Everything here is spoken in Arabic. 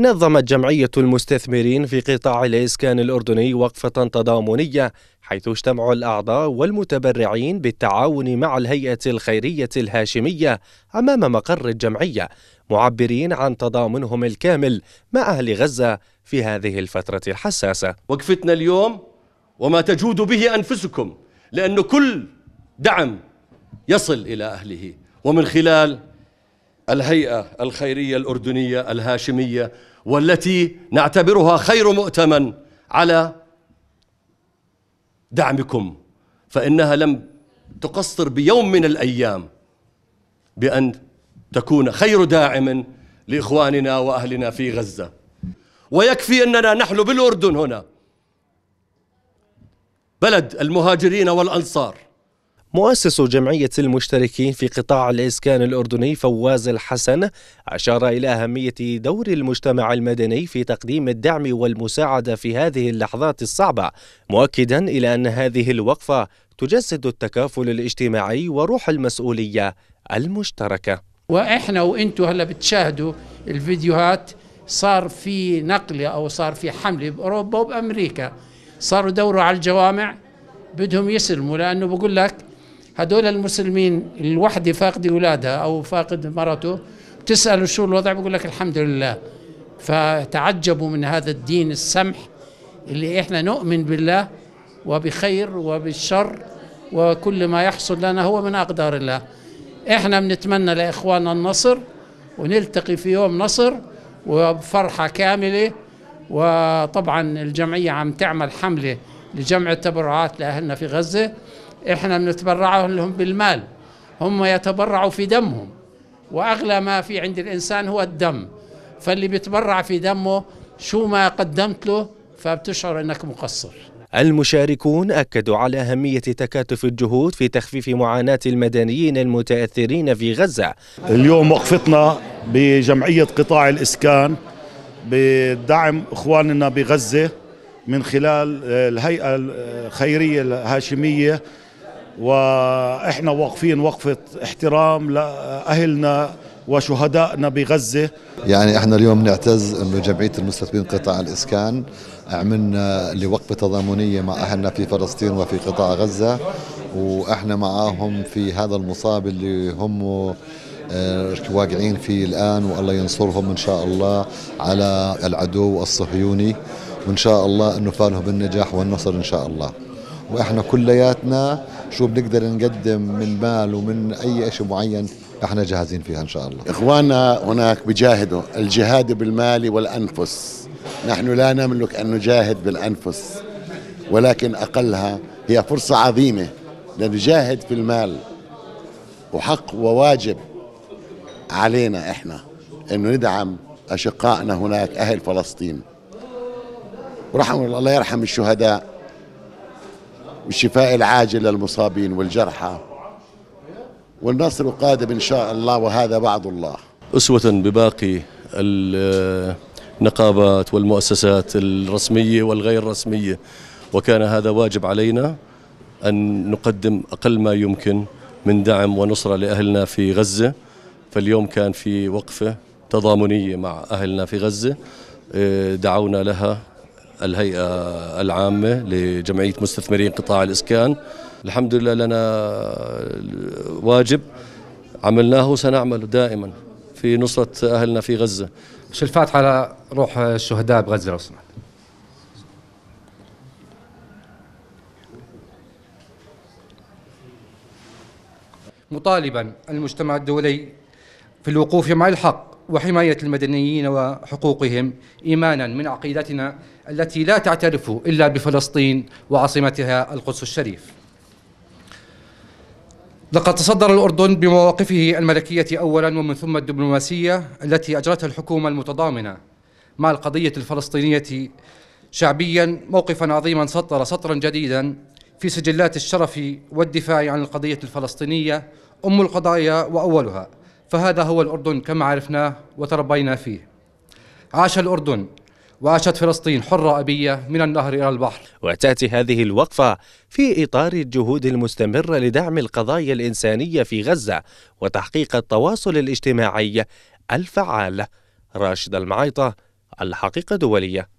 نظمت جمعية المستثمرين في قطاع الإسكان الأردني وقفة تضامنية حيث اجتمع الأعضاء والمتبرعين بالتعاون مع الهيئة الخيرية الهاشمية أمام مقر الجمعية معبرين عن تضامنهم الكامل مع أهل غزة في هذه الفترة الحساسة وقفتنا اليوم وما تجود به أنفسكم لأن كل دعم يصل إلى أهله ومن خلال الهيئة الخيرية الأردنية الهاشمية والتي نعتبرها خير مؤتمن على دعمكم فإنها لم تقصر بيوم من الأيام بأن تكون خير داعم لإخواننا وأهلنا في غزة ويكفي أننا نحن بالأردن هنا بلد المهاجرين والأنصار مؤسس جمعية المشتركين في قطاع الإسكان الأردني فواز الحسن أشار إلى أهمية دور المجتمع المدني في تقديم الدعم والمساعدة في هذه اللحظات الصعبة مؤكدا إلى أن هذه الوقفة تجسد التكافل الاجتماعي وروح المسؤولية المشتركة وإحنا وإنتوا هلأ بتشاهدوا الفيديوهات صار في نقلة أو صار في حملة بأوروبا وبأمريكا صاروا دوروا على الجوامع بدهم يسلموا لأنه بقول لك هدول المسلمين الوحدة فاقدة أولادها أو فاقد مرته تسأله شو الوضع بقول لك الحمد لله فتعجبوا من هذا الدين السمح اللي إحنا نؤمن بالله وبخير وبالشر وكل ما يحصل لنا هو من أقدار الله إحنا بنتمنى لإخواننا النصر ونلتقي في يوم نصر وبفرحة كاملة وطبعا الجمعية عم تعمل حملة لجمع التبرعات لأهلنا في غزة احنا بنتبرع لهم بالمال هم يتبرعوا في دمهم واغلى ما في عند الانسان هو الدم فاللي بيتبرع في دمه شو ما قدمت له فبتشعر انك مقصر المشاركون أكدوا على أهمية تكاتف الجهود في تخفيف معاناة المدنيين المتأثرين في غزة اليوم وقفتنا بجمعية قطاع الإسكان بدعم إخواننا بغزة من خلال الهيئة الخيرية الهاشمية واحنا واقفين وقفه احترام لاهلنا وشهدائنا بغزه يعني احنا اليوم نعتز انه جمعيه المستثمرين قطاع الاسكان عملنا لوقفه تضامنيه مع اهلنا في فلسطين وفي قطاع غزه واحنا معاهم في هذا المصاب اللي هم آه، واقعين فيه الان والله ينصرهم ان شاء الله على العدو الصهيوني وان شاء الله انه فالهم بالنجاح والنصر ان شاء الله واحنا كلياتنا شو بنقدر نقدم من مال ومن أي شيء معين احنا جاهزين فيها ان شاء الله اخواننا هناك بجاهدوا الجهاد بالمال والانفس نحن لا نملك ان نجاهد بالانفس ولكن اقلها هي فرصه عظيمه لنجاهد في المال وحق وواجب علينا احنا انه ندعم اشقائنا هناك اهل فلسطين ورحم الله يرحم الشهداء والشفاء العاجل للمصابين والجرحى والنصر قادم إن شاء الله وهذا بعض الله أسوة بباقي النقابات والمؤسسات الرسمية والغير رسمية وكان هذا واجب علينا أن نقدم أقل ما يمكن من دعم ونصرة لأهلنا في غزة فاليوم كان في وقفة تضامنية مع أهلنا في غزة آه، دعونا لها الهيئة العامة لجمعية مستثمرين قطاع الإسكان الحمد لله لنا واجب عملناه وسنعمل دائما في نصرة أهلنا في غزة شو الفاتحة على روح الشهداء بغزة لو سمحت مطالبا المجتمع الدولي في الوقوف مع الحق وحماية المدنيين وحقوقهم إيمانا من عقيدتنا التي لا تعترف إلا بفلسطين وعاصمتها القدس الشريف لقد تصدر الأردن بمواقفه الملكية أولا ومن ثم الدبلوماسية التي أجرتها الحكومة المتضامنة مع القضية الفلسطينية شعبيا موقفا عظيما سطر سطرا جديدا في سجلات الشرف والدفاع عن القضية الفلسطينية أم القضايا وأولها فهذا هو الأردن كما عرفناه وتربينا فيه عاش الأردن وعاشت فلسطين حرة أبية من النهر إلى البحر وتأتي هذه الوقفة في إطار الجهود المستمرة لدعم القضايا الإنسانية في غزة وتحقيق التواصل الاجتماعي الفعال راشد المعيطة الحقيقة دولية